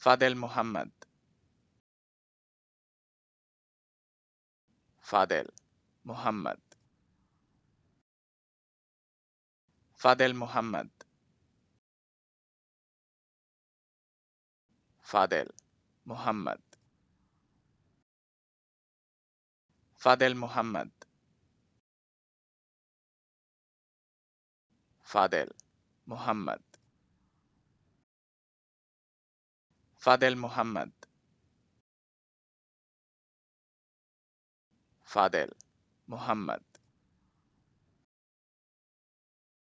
فاضل محمد فاضل محمد فاضل محمد فاضل محمد فاضل محمد فاضل محمد فاضل محمد فاضل محمد